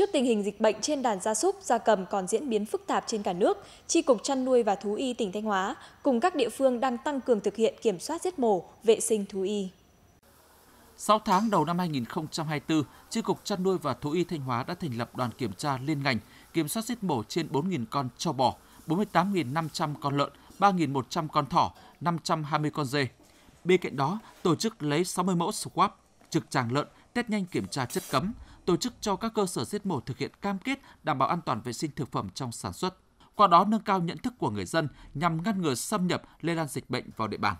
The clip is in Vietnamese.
Trước tình hình dịch bệnh trên đàn gia súc, gia cầm còn diễn biến phức tạp trên cả nước, Tri Cục Chăn nuôi và Thú y tỉnh Thanh Hóa cùng các địa phương đang tăng cường thực hiện kiểm soát giết mổ, vệ sinh thú y. 6 tháng đầu năm 2024, Tri Cục Chăn nuôi và Thú y Thanh Hóa đã thành lập đoàn kiểm tra liên ngành, kiểm soát giết mổ trên 4.000 con trâu bò, 48.500 con lợn, 3.100 con thỏ, 520 con dê. Bên cạnh đó, tổ chức lấy 60 mẫu swab trực tràng lợn, test nhanh kiểm tra chất cấm, tổ chức cho các cơ sở giết mổ thực hiện cam kết đảm bảo an toàn vệ sinh thực phẩm trong sản xuất, qua đó nâng cao nhận thức của người dân nhằm ngăn ngừa xâm nhập lây lan dịch bệnh vào địa bàn.